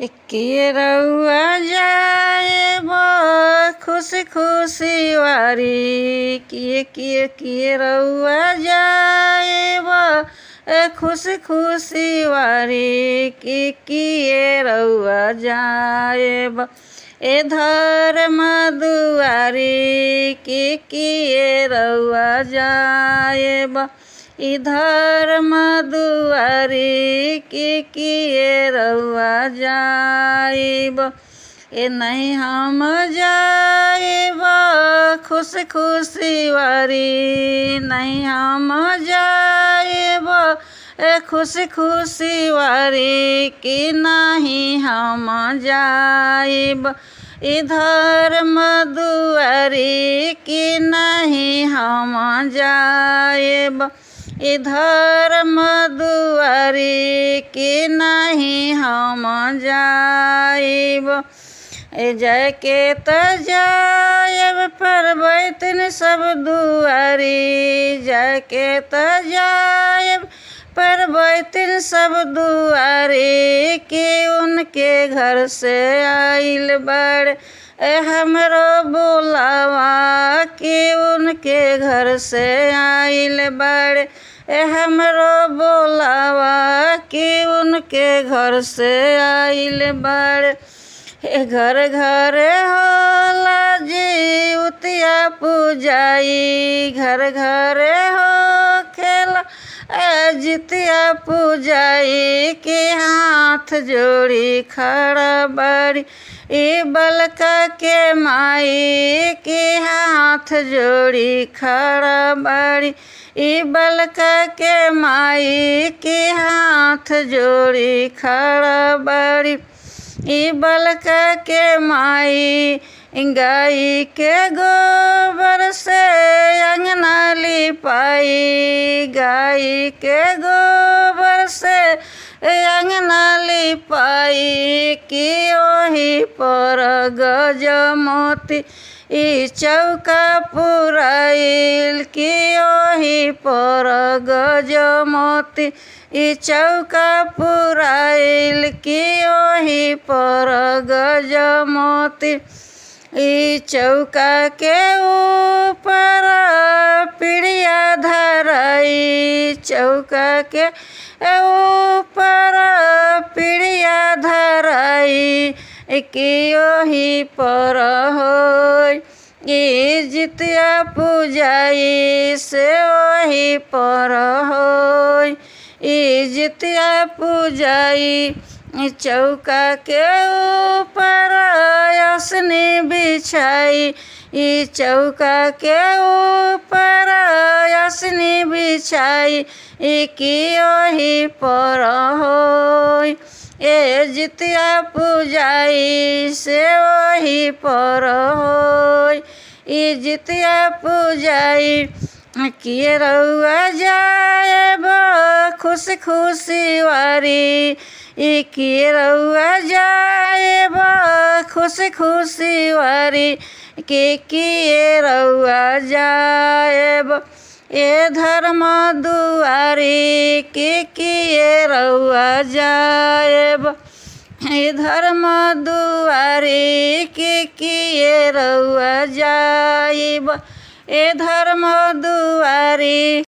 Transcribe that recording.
एक रउआ जाए खुश खुशी वारी किए किए किए रुआ जाए खुश खुशी वारी की किए रुआ जाए ए धर दुआरी की किए रुआ जाए इधर मधुआरी के किए रुआ जाइब ए नहीं हम जाइब खुश खुशी वारी नहीं हम जाइब ए खुश खुशी वारी कि नहीं हम जाइब इधर मधुआरी कि नहीं हम जाइब इधर मदुआरी कि नहीं हम जाइब जय के त पर बैतन सब दुआरी जय के त पर बैतन सब दुआरी के उनके घर से आइल बड़ हमरो बुलावा के उनके घर से आइल बड़ हमरो बोलावा कि उनके घर से आइल बाड़ हे घर घर होला जी उतिया पूजाई घर घर जितिया पूजाई के हाथ जोड़ी खड़ा बड़ी ए बलका के माई के हाथ जोड़ी खड़ा बड़ी ए बलका के माई के हाथ जोड़ी खड़ा बड़ी ई बलका के माई गाय के गोबर से अंगना लिपाई गाय के गोबर से अंगना लिपाई की ओही पर गजमोती ई चौका पुराइल की ओही पर गजमोती ई चौका पुराइल की ओही पर गजमोती चौका के ऊपर पीढ़िया धराई चौका के ऊपर पीढ़िया धराई एकियो ही पर हो जितिया पूजाई से वही पर हो जितिया पूजाई चौका के ऊपर आसने बिछाई ये चौका के ऊपर आसने बिछाई ई की ओही पर हो ए जितिया पूजाई से वही पर हो ये जितिया पूजाई किए रउआ जाए खुश खुशी वारी एक रुआ जाए खुश खुशी वारी के किए रुआ जाए ए धर्म दुआरी के किए रुआ जाए ए धर्म दुआरी के किए रुआ जाए ए धर्म दुआरी